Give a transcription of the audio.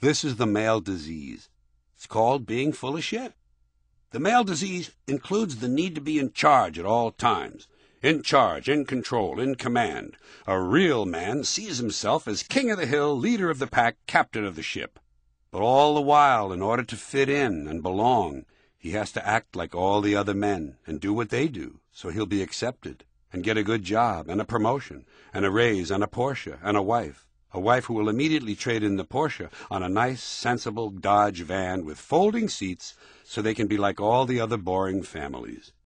This is the male disease. It's called being full of shit. The male disease includes the need to be in charge at all times. In charge, in control, in command. A real man sees himself as king of the hill, leader of the pack, captain of the ship. But all the while, in order to fit in and belong, he has to act like all the other men and do what they do so he'll be accepted and get a good job and a promotion and a raise and a Porsche and a wife a wife who will immediately trade in the Porsche on a nice, sensible Dodge van with folding seats so they can be like all the other boring families.